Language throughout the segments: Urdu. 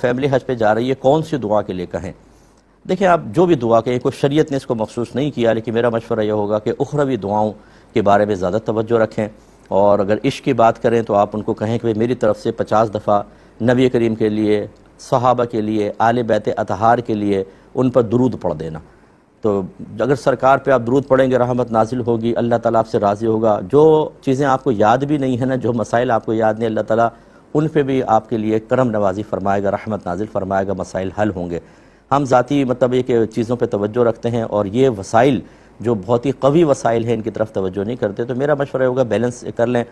فیملی حج پہ جا رہی ہے کون سی دعا کے لیے کہیں دیکھیں آپ جو بھی دعا کہیں کوئی شریعت نے اس کو مخصوص نہیں کیا لیکن میرا مشورہ یہ ہوگا کہ اخروی دعاؤں کے بارے میں زیادہ توجہ رکھیں اور اگر عشق کی بات کریں تو آپ ان کو کہیں کہ میری طرف سے پچاس دفعہ نبی کریم کے لیے صحابہ کے لیے آل بیت اطہار کے لیے ان پر درود پڑ دینا تو اگر سرکار پہ آپ درود پڑھیں گے رحمت نازل ہوگی اللہ تعالیٰ آپ سے راضی ہوگا جو چیزیں آپ کو یاد بھی نہیں ہیں نا جو مسائل آپ کو یاد نہیں اللہ تعالیٰ ان پہ بھی آپ کے لیے کرم نوازی فرمائے گا رحمت نازل فرمائے گا مسائل حل ہوں گے ہم ذاتی مطلب یہ کہ چیزوں پہ توجہ رکھتے ہیں اور یہ وسائل جو بہت ہی قوی وسائل ہیں ان کی طرف توجہ نہیں کرتے تو میرا مشورہ ہوگا بیلنس کر لیں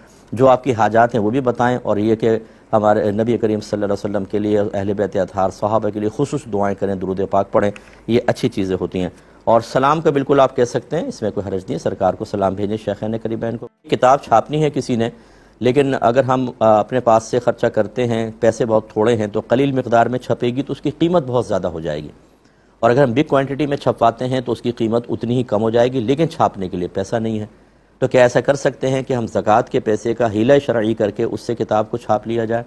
جو آپ کی حاجات ہیں وہ بھی بتائیں اور یہ کہ ہمارے نبی کریم صلی اللہ علیہ وسلم کے لیے اہل بیت اطہار صحابہ کے لیے خصوص دعائیں کریں درود پاک پڑھیں یہ اچھی چیزیں ہوتی ہیں اور سلام کا بالکل آپ کہہ سکتے ہیں اس میں کوئی حرج نہیں ہے سرکار کو سلام بھیجیں شیخین قریب کو کتاب چھاپنی ہے کسی نے لیکن اگر ہم اپنے پاس سے خرچہ کرتے ہیں پیسے بہت تھوڑے ہیں تو قلیل مقدار میں چھپے گی تو اس کی قیمت بہت زیادہ ہو جائے گی اور اگر ہم بگ کوانٹٹی میں چھپواتے ہیں تو اس کی قیمت اتنی ہی کم ہو جائے گی لیکن چھاپنے کے لیے پیسہ نہیں ہے تو کیا ایسا کر سکتے ہیں کہ ہم زکوٰۃ کے پیسے کا ہیلہ شرعی کر کے اس سے کتاب کو چھاپ لیا جائے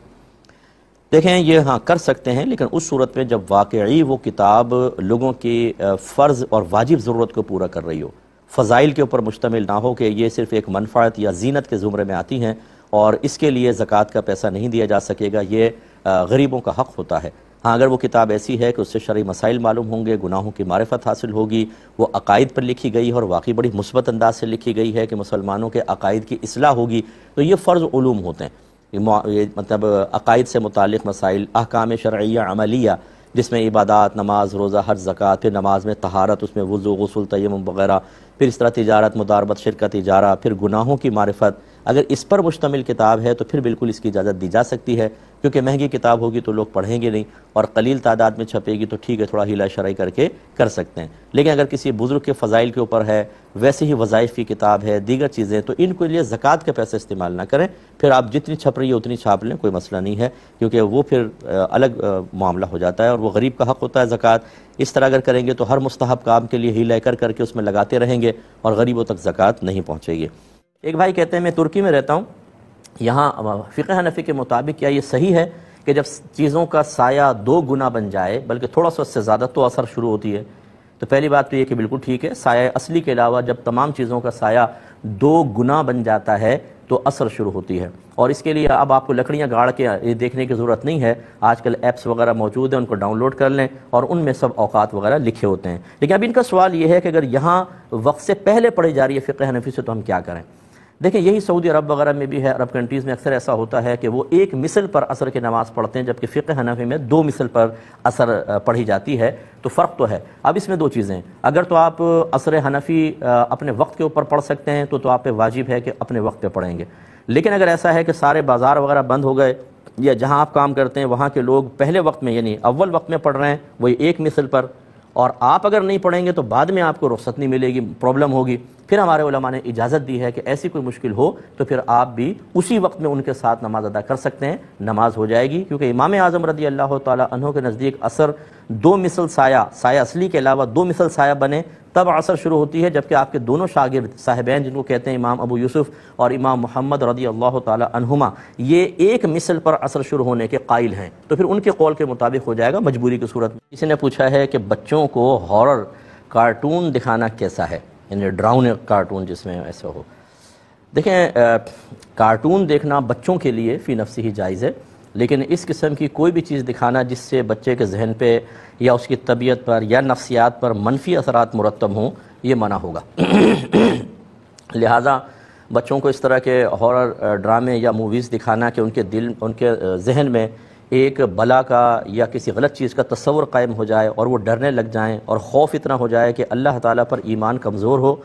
دیکھیں یہ ہاں کر سکتے ہیں لیکن اس صورت میں جب واقعی وہ کتاب لوگوں کی فرض اور واجب ضرورت کو پورا کر رہی ہو فضائل کے اوپر مشتمل نہ ہو کہ یہ صرف ایک منفعت یا زینت کے زمرے میں آتی ہیں اور اس کے لیے زکوٰۃ کا پیسہ نہیں دیا جا سکے گا یہ غریبوں کا حق ہوتا ہے ہاں اگر وہ کتاب ایسی ہے کہ اس سے شرعی مسائل معلوم ہوں گے گناہوں کی معرفت حاصل ہوگی وہ عقائد پر لکھی گئی ہے اور واقعی بڑی مثبت انداز سے لکھی گئی ہے کہ مسلمانوں کے عقائد کی اصلاح ہوگی تو یہ فرض علوم ہوتے ہیں مطلب عقائد سے متعلق مسائل احکام شرعیہ عملیہ جس میں عبادات نماز روزہ حج زکوٰۃ پھر نماز میں طہارت اس میں وضو غسل تیمم وغیرہ پھر اس طرح تجارت مداربت شرکت اجارہ پھر گناہوں کی معرفت اگر اس پر مشتمل کتاب ہے تو پھر بالکل اس کی اجازت دی جا سکتی ہے کیونکہ مہنگی کتاب ہوگی تو لوگ پڑھیں گے نہیں اور قلیل تعداد میں چھپے گی تو ٹھیک ہے تھوڑا ہیلا شرعی کر کے کر سکتے ہیں لیکن اگر کسی بزرگ کے فضائل کے اوپر ہے ویسے ہی وظائف کی کتاب ہے دیگر چیزیں تو ان کے لیے زکوٰۃ کے پیسے استعمال نہ کریں پھر آپ جتنی چھپ رہی ہے اتنی چھاپ لیں کوئی مسئلہ نہیں ہے کیونکہ وہ پھر الگ معاملہ ہو جاتا ہے اور وہ غریب کا حق ہوتا ہے زکوٰۃ اس طرح اگر کریں گے تو ہر مستحب کام کے لیے ہیلا کر کر کے اس میں لگاتے رہیں گے اور غریبوں تک زکوٰۃ نہیں پہنچے گی ایک بھائی کہتے ہیں میں ترکی میں رہتا ہوں یہاں فقہ حنفی کے مطابق کیا یہ صحیح ہے کہ جب چیزوں کا سایہ دو گنا بن جائے بلکہ تھوڑا سا اس سے زیادہ تو اثر شروع ہوتی ہے تو پہلی بات تو یہ کہ بالکل ٹھیک ہے سایہ اصلی کے علاوہ جب تمام چیزوں کا سایہ دو گنا بن جاتا ہے تو اثر شروع ہوتی ہے اور اس کے لیے اب آپ کو لکڑیاں گاڑ کے دیکھنے کی ضرورت نہیں ہے آج کل ایپس وغیرہ موجود ہیں ان کو ڈاؤن لوڈ کر لیں اور ان میں سب اوقات وغیرہ لکھے ہوتے ہیں لیکن اب ان کا سوال یہ ہے کہ اگر یہاں وقت سے پہلے پڑھی جا رہی ہے فقہ حنفی سے تو ہم کیا کریں دیکھیں یہی سعودی عرب وغیرہ میں بھی ہے عرب کنٹریز میں اکثر ایسا ہوتا ہے کہ وہ ایک مثل پر اثر کے نماز پڑھتے ہیں جبکہ فقہ حنفی میں دو مثل پر اثر پڑھی جاتی ہے تو فرق تو ہے اب اس میں دو چیزیں اگر تو آپ اثر حنفی اپنے وقت کے اوپر پڑھ سکتے ہیں تو تو آپ پہ واجب ہے کہ اپنے وقت پہ پڑھیں گے لیکن اگر ایسا ہے کہ سارے بازار وغیرہ بند ہو گئے یا جہاں آپ کام کرتے ہیں وہاں کے لوگ پہلے وقت میں یعنی اول وقت میں پڑھ رہے ہیں وہی ایک مثل پر اور آپ اگر نہیں پڑھیں گے تو بعد میں آپ کو رخصت نہیں ملے گی پرابلم ہوگی پھر ہمارے علماء نے اجازت دی ہے کہ ایسی کوئی مشکل ہو تو پھر آپ بھی اسی وقت میں ان کے ساتھ نماز ادا کر سکتے ہیں نماز ہو جائے گی کیونکہ امام اعظم رضی اللہ تعالیٰ عنہ کے نزدیک اثر دو مثل سایہ سایہ اصلی کے علاوہ دو مثل سایہ بنے تب عصر شروع ہوتی ہے جبکہ آپ کے دونوں شاگرد صاحبین جن کو کہتے ہیں امام ابو یوسف اور امام محمد رضی اللہ تعالی عنہما یہ ایک مثل پر عصر شروع ہونے کے قائل ہیں تو پھر ان کے قول کے مطابق ہو جائے گا مجبوری کی صورت میں کسی نے پوچھا ہے کہ بچوں کو ہارر کارٹون دکھانا کیسا ہے یعنی ڈراؤن کارٹون جس میں ایسا ہو دیکھیں کارٹون دیکھنا بچوں کے لیے فی نفسی ہی جائز ہے لیکن اس قسم کی کوئی بھی چیز دکھانا جس سے بچے کے ذہن پہ یا اس کی طبیعت پر یا نفسیات پر منفی اثرات مرتب ہوں یہ منع ہوگا لہٰذا بچوں کو اس طرح کے ہارر ڈرامے یا موویز دکھانا کہ ان کے دل ان کے ذہن میں ایک بلا کا یا کسی غلط چیز کا تصور قائم ہو جائے اور وہ ڈرنے لگ جائیں اور خوف اتنا ہو جائے کہ اللہ تعالیٰ پر ایمان کمزور ہو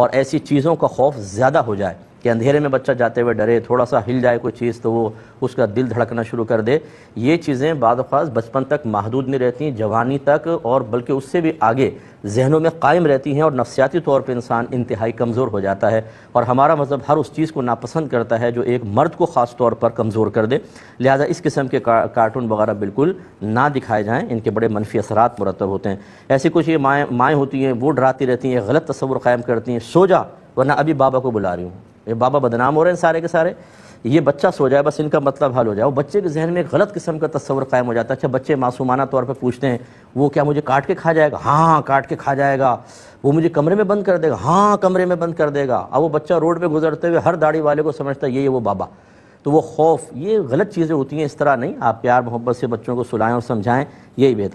اور ایسی چیزوں کا خوف زیادہ ہو جائے کہ اندھیرے میں بچہ جاتے ہوئے ڈرے تھوڑا سا ہل جائے کوئی چیز تو وہ اس کا دل دھڑکنا شروع کر دے یہ چیزیں بعض اوقات بچپن تک محدود نہیں رہتی جوانی تک اور بلکہ اس سے بھی آگے ذہنوں میں قائم رہتی ہیں اور نفسیاتی طور پہ انسان انتہائی کمزور ہو جاتا ہے اور ہمارا مذہب ہر اس چیز کو ناپسند کرتا ہے جو ایک مرد کو خاص طور پر کمزور کر دے لہٰذا اس قسم کے کارٹون وغیرہ بالکل نہ دکھائے جائیں ان کے بڑے منفی اثرات مرتب ہوتے ہیں ایسی کچھ یہ مائیں مائیں ہوتی ہیں وہ ڈراتی رہتی ہیں غلط تصور قائم کرتی ہیں سو جا ورنہ ابھی بابا کو بلا رہی ہوں یہ بابا بدنام ہو رہے ہیں سارے کے سارے یہ بچہ سو جائے بس ان کا مطلب حل ہو جائے وہ بچے کے ذہن میں ایک غلط قسم کا تصور قائم ہو جاتا ہے اچھا بچے معصومانہ طور پہ پوچھتے ہیں وہ کیا مجھے کاٹ کے کھا جائے گا ہاں،, ہاں کاٹ کے کھا جائے گا وہ مجھے کمرے میں بند کر دے گا ہاں،, ہاں کمرے میں بند کر دے گا اب وہ بچہ روڈ پہ گزرتے ہوئے ہر داڑھی والے کو سمجھتا ہے یہ یہ وہ بابا تو وہ خوف یہ غلط چیزیں ہوتی ہیں اس طرح نہیں آپ پیار محبت سے بچوں کو سلائیں اور سمجھائیں یہی بہتر ہے